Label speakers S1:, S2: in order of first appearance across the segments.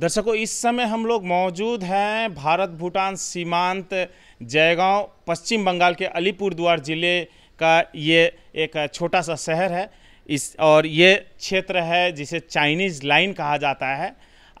S1: दर्शकों इस समय हम लोग मौजूद हैं भारत भूटान सीमांत जयगांव पश्चिम बंगाल के अलीपुरद्वार ज़िले का ये एक छोटा सा शहर है इस और ये क्षेत्र है जिसे चाइनीज़ लाइन कहा जाता है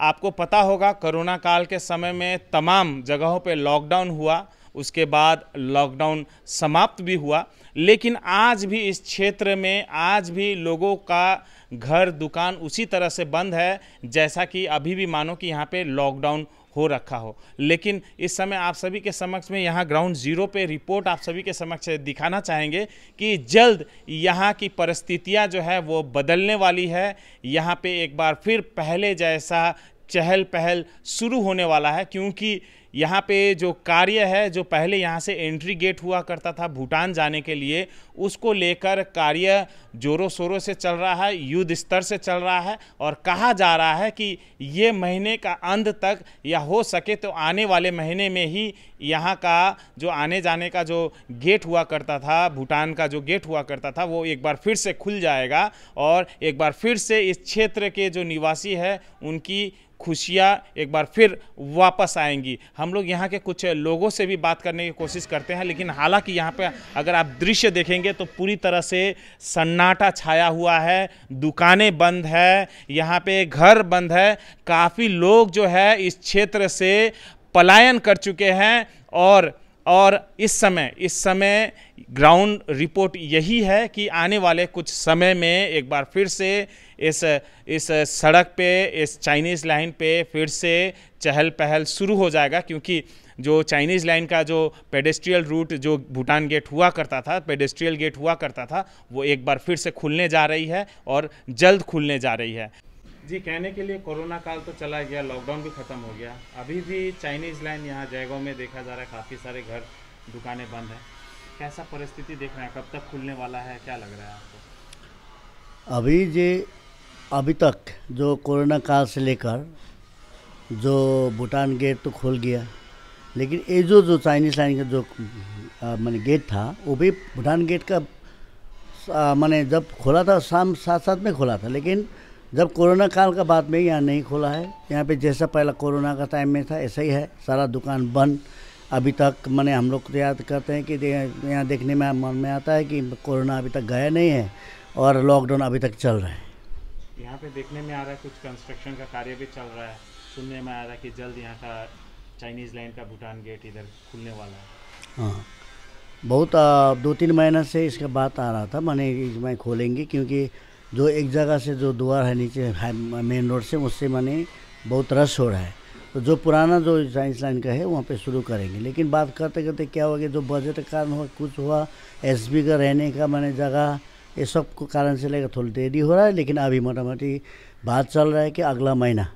S1: आपको पता होगा कोरोना काल के समय में तमाम जगहों पे लॉकडाउन हुआ उसके बाद लॉकडाउन समाप्त भी हुआ लेकिन आज भी इस क्षेत्र में आज भी लोगों का घर दुकान उसी तरह से बंद है जैसा कि अभी भी मानो कि यहाँ पे लॉकडाउन हो रखा हो लेकिन इस समय आप सभी के समक्ष में यहाँ ग्राउंड ज़ीरो पे रिपोर्ट आप सभी के समक्ष दिखाना चाहेंगे कि जल्द यहाँ की परिस्थितियाँ जो है वो बदलने वाली है यहाँ पे एक बार फिर पहले जैसा चहल पहल शुरू होने वाला है क्योंकि यहाँ पे जो कार्य है जो पहले यहाँ से एंट्री गेट हुआ करता था भूटान जाने के लिए उसको लेकर कार्य जोरों शोरों से चल रहा है युद्ध स्तर से चल रहा है और कहा जा रहा है कि ये महीने का अंत तक या हो सके तो आने वाले महीने में ही यहाँ का जो आने जाने का जो गेट हुआ करता था भूटान का जो गेट हुआ करता था वो एक बार फिर से खुल जाएगा और एक बार फिर से इस क्षेत्र के जो निवासी है उनकी खुशियाँ एक बार फिर वापस आएंगी हम लोग यहाँ के कुछ लोगों से भी बात करने की कोशिश करते हैं लेकिन हालांकि यहाँ पे अगर आप दृश्य देखेंगे तो पूरी तरह से सन्नाटा छाया हुआ है दुकानें बंद है यहाँ पे घर बंद है काफ़ी लोग जो है इस क्षेत्र से पलायन कर चुके हैं और और इस समय इस समय ग्राउंड रिपोर्ट यही है कि आने वाले कुछ समय में एक बार फिर से इस इस सड़क पे इस चाइनीज़ लाइन पे फिर से चहल पहल शुरू हो जाएगा क्योंकि जो चाइनीज़ लाइन का जो पेडेस्ट्रियल रूट जो भूटान गेट हुआ करता था पेडेस्ट्रियल गेट हुआ करता था वो एक बार फिर से खुलने जा रही है और जल्द खुलने जा रही है जी कहने के लिए कोरोना काल तो चला गया लॉकडाउन भी ख़त्म हो गया अभी भी चाइनीज़ लाइन यहाँ जयगांव में देखा जा रहा है काफ़ी सारे घर दुकानें बंद हैं कैसा परिस्थिति देख रहे हैं कब तक खुलने वाला है क्या लग रहा है आपको
S2: अभी जे अभी तक जो कोरोना काल से लेकर जो भूटान गेट तो खुल गया लेकिन ये जो जो चाइनीज़ लाइन का जो मैंने गेट था वो भी भूटान गेट का मैंने जब खोला था शाम साथ साथ में खोला था लेकिन जब कोरोना काल का बाद में यहाँ नहीं खुला है यहाँ पे जैसा पहला कोरोना का टाइम में था ऐसा ही है सारा दुकान बंद अभी तक मैंने हम लोग तो याद करते हैं कि यहाँ देखने में मन में आता है कि कोरोना अभी तक गया नहीं है और लॉकडाउन अभी तक चल रहा है
S1: यहाँ पे देखने में आ रहा है कुछ कंस्ट्रक्शन का कार्य भी चल रहा है सुनने में आ रहा है कि जल्द यहाँ का चाइनीज़ लाइन का भूटान गेट इधर खुलने वाला
S2: है हाँ बहुत दो तीन महीना से इसका बात आ रहा था मैंने इसमें खोलेंगे क्योंकि जो एक जगह से जो द्वार है नीचे मेन रोड से उससे माने बहुत रश हो रहा है तो जो पुराना जो साइंस लाइन का है वहाँ पे शुरू करेंगे लेकिन बात करते करते क्या हो गया जो बजट का कारण हुआ कुछ हुआ एस का रहने का मैंने जगह ये सब को कारण से लेकर थोड़ी देरी हो रहा है लेकिन अभी मोटा मोटी बात चल रहा है कि अगला महीना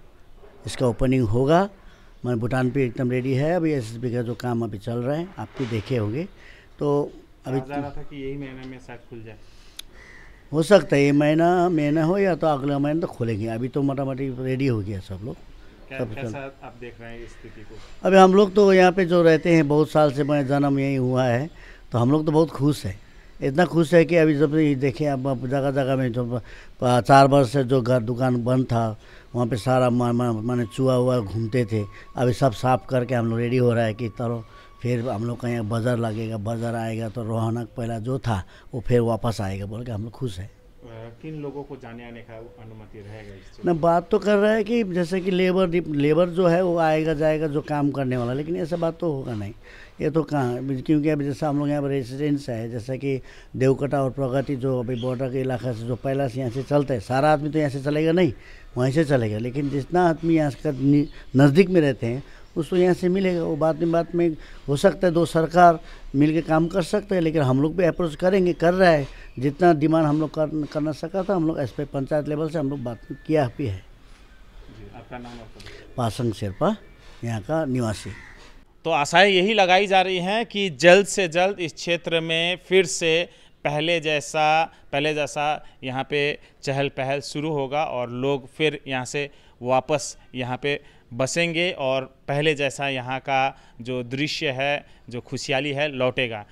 S2: इसका ओपनिंग होगा मैं भूटान पे एकदम रेडी है अभी एस का जो काम अभी चल रहा है आप भी देखे होंगे तो अभी था
S1: कि यही महीने में शायद खुल जाए
S2: हो सकता है ये महीना महीना हो या तो अगला महीना तो खोलेंगे अभी तो मोटा मोटी रेडी हो गया सब लोग सब आप देख रहे हैं स्थिति को अभी हम लोग तो यहाँ पे जो रहते हैं बहुत साल से मैं जन्म यही हुआ है तो हम लोग तो बहुत खुश है इतना खुश है कि अभी जब देखें अब जगह जगह में जब चार वर्ष से जो घर दुकान बंद था वहाँ पे सारा माने चूहा हुआ घूमते थे अभी सब साफ करके हम लोग रेडी हो रहा है कि तरह फिर हम लोग कहेंगे बाज़ार लगेगा बाज़ार आएगा तो रोहनक पहला जो था वो फिर वापस आएगा बोल के हम लोग खुश हैं
S1: किन लोगों को जाने आने का अनुमति रहेगा ना
S2: बात तो कर रहा है कि जैसे कि लेबर लेबर जो है वो आएगा जाएगा जो काम करने वाला लेकिन ऐसा बात तो होगा नहीं ये तो कहाँ क्योंकि अभी जैसा हम लोग यहाँ पर रेसिडेंस है जैसा कि देवकटा और प्रगति जो अभी बॉर्डर के इलाका से जो पहला से यहाँ से चलता है सारा आदमी तो यहाँ से चलेगा नहीं वहीं से चलेगा लेकिन जितना आदमी यहाँ का नज़दीक में रहते हैं उसको यहाँ से मिलेगा वो बाद में बात में हो सकता है दो सरकार मिल काम कर सकते हैं लेकिन हम लोग भी अप्रोच करेंगे कर रहा है जितना डिमांड हम लोग कर, करना सका था हम लोग एस पंचायत लेवल से हम लोग बात किया भी है आपका नाम पासंग शेरपा यहाँ का निवासी
S1: तो आशाएं यही लगाई जा रही हैं कि जल्द से जल्द इस क्षेत्र में फिर से पहले जैसा पहले जैसा यहाँ पे चहल पहल शुरू होगा और लोग फिर यहाँ से वापस यहाँ पे बसेंगे और पहले जैसा यहाँ का जो दृश्य है जो खुशहाली है लौटेगा